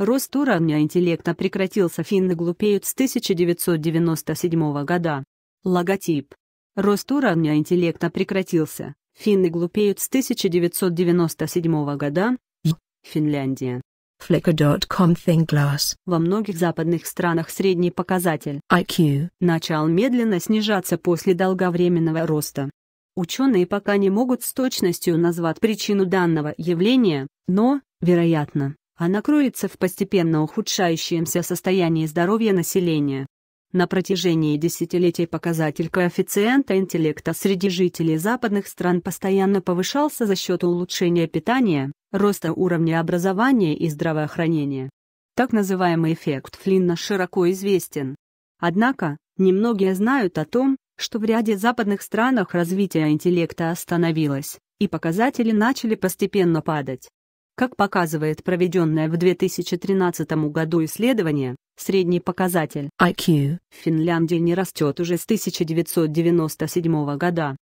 Рост уровня интеллекта прекратился финны глупеют с 1997 года. Логотип. Рост уровня интеллекта прекратился. Финны глупеют с 1997 года. Финляндия. Flickr.com Glass. Во многих западных странах средний показатель IQ начал медленно снижаться после долговременного роста. Ученые пока не могут с точностью назвать причину данного явления, но, вероятно, она кроется в постепенно ухудшающемся состоянии здоровья населения. На протяжении десятилетий показатель коэффициента интеллекта среди жителей западных стран постоянно повышался за счет улучшения питания, роста уровня образования и здравоохранения. Так называемый эффект Флинна широко известен. Однако, немногие знают о том, что в ряде западных странах развитие интеллекта остановилось, и показатели начали постепенно падать. Как показывает проведенное в 2013 году исследование, средний показатель IQ в Финляндии не растет уже с 1997 года.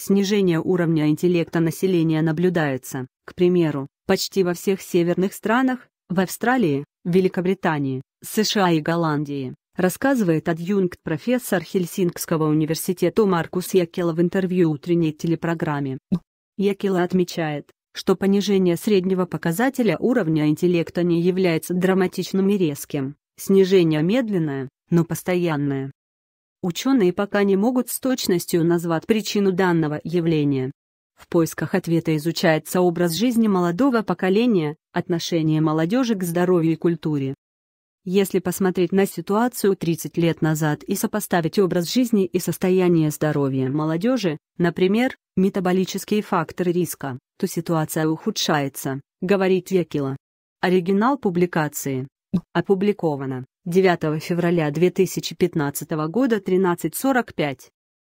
Снижение уровня интеллекта населения наблюдается, к примеру, почти во всех северных странах, в Австралии, Великобритании, США и Голландии, рассказывает адъюнкт профессор Хельсинкского университета Маркус Якела в интервью утренней телепрограмме. Якела отмечает, что понижение среднего показателя уровня интеллекта не является драматичным и резким, снижение медленное, но постоянное. Ученые пока не могут с точностью назвать причину данного явления. В поисках ответа изучается образ жизни молодого поколения, отношение молодежи к здоровью и культуре. Если посмотреть на ситуацию 30 лет назад и сопоставить образ жизни и состояние здоровья молодежи, например, метаболические факторы риска, то ситуация ухудшается, говорит Векила. Оригинал публикации. Опубликовано 9 февраля 2015 года 13.45.